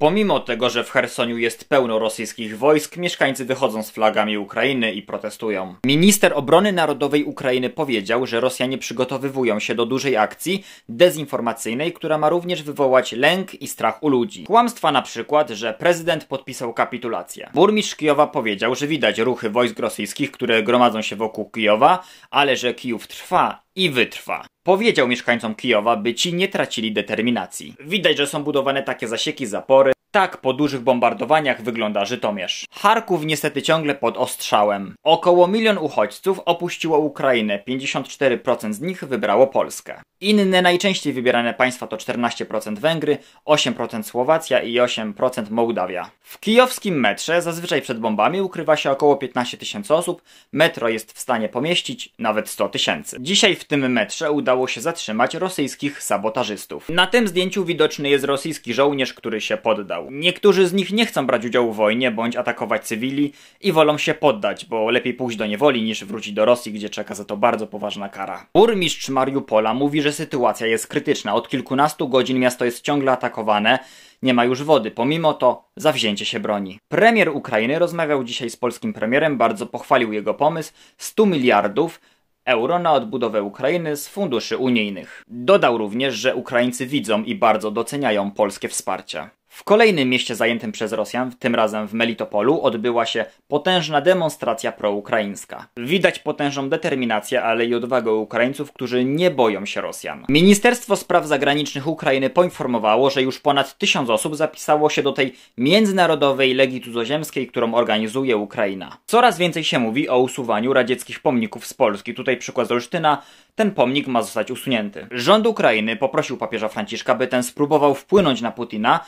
Pomimo tego, że w Chersoniu jest pełno rosyjskich wojsk, mieszkańcy wychodzą z flagami Ukrainy i protestują. Minister Obrony Narodowej Ukrainy powiedział, że Rosjanie przygotowywują się do dużej akcji dezinformacyjnej, która ma również wywołać lęk i strach u ludzi. Kłamstwa na przykład, że prezydent podpisał kapitulację. Burmistrz Kijowa powiedział, że widać ruchy wojsk rosyjskich, które gromadzą się wokół Kijowa, ale że Kijów trwa i wytrwa. Powiedział mieszkańcom Kijowa, by ci nie tracili determinacji. Widać, że są budowane takie zasieki, zapory, tak po dużych bombardowaniach wygląda Żytomierz. Charków niestety ciągle pod ostrzałem. Około milion uchodźców opuściło Ukrainę, 54% z nich wybrało Polskę. Inne najczęściej wybierane państwa to 14% Węgry, 8% Słowacja i 8% Mołdawia. W kijowskim metrze zazwyczaj przed bombami ukrywa się około 15 tysięcy osób, metro jest w stanie pomieścić nawet 100 tysięcy. Dzisiaj w tym metrze udało się zatrzymać rosyjskich sabotażystów. Na tym zdjęciu widoczny jest rosyjski żołnierz, który się poddał. Niektórzy z nich nie chcą brać udziału w wojnie bądź atakować cywili i wolą się poddać, bo lepiej pójść do niewoli niż wrócić do Rosji, gdzie czeka za to bardzo poważna kara. Burmistrz Mariupola mówi, że sytuacja jest krytyczna. Od kilkunastu godzin miasto jest ciągle atakowane, nie ma już wody, pomimo to zawzięcie się broni. Premier Ukrainy rozmawiał dzisiaj z polskim premierem, bardzo pochwalił jego pomysł 100 miliardów euro na odbudowę Ukrainy z funduszy unijnych. Dodał również, że Ukraińcy widzą i bardzo doceniają polskie wsparcie. W kolejnym mieście zajętym przez Rosjan, tym razem w Melitopolu, odbyła się potężna demonstracja proukraińska. Widać potężną determinację, ale i odwagę Ukraińców, którzy nie boją się Rosjan. Ministerstwo Spraw Zagranicznych Ukrainy poinformowało, że już ponad tysiąc osób zapisało się do tej międzynarodowej legii cudzoziemskiej, którą organizuje Ukraina. Coraz więcej się mówi o usuwaniu radzieckich pomników z Polski. Tutaj przykład z Olsztyna. Ten pomnik ma zostać usunięty. Rząd Ukrainy poprosił papieża Franciszka, by ten spróbował wpłynąć na Putina,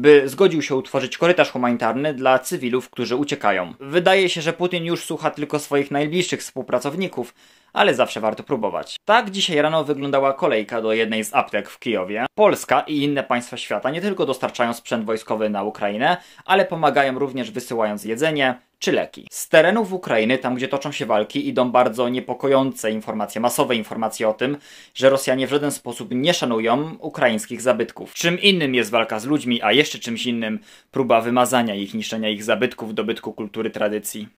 by zgodził się utworzyć korytarz humanitarny dla cywilów, którzy uciekają. Wydaje się, że Putin już słucha tylko swoich najbliższych współpracowników, ale zawsze warto próbować. Tak dzisiaj rano wyglądała kolejka do jednej z aptek w Kijowie. Polska i inne państwa świata nie tylko dostarczają sprzęt wojskowy na Ukrainę, ale pomagają również wysyłając jedzenie, czy leki. Z terenów Ukrainy, tam gdzie toczą się walki, idą bardzo niepokojące informacje, masowe informacje o tym, że Rosjanie w żaden sposób nie szanują ukraińskich zabytków. Czym innym jest walka z ludźmi, a jeszcze czymś innym próba wymazania ich, niszczenia ich zabytków, dobytku kultury, tradycji.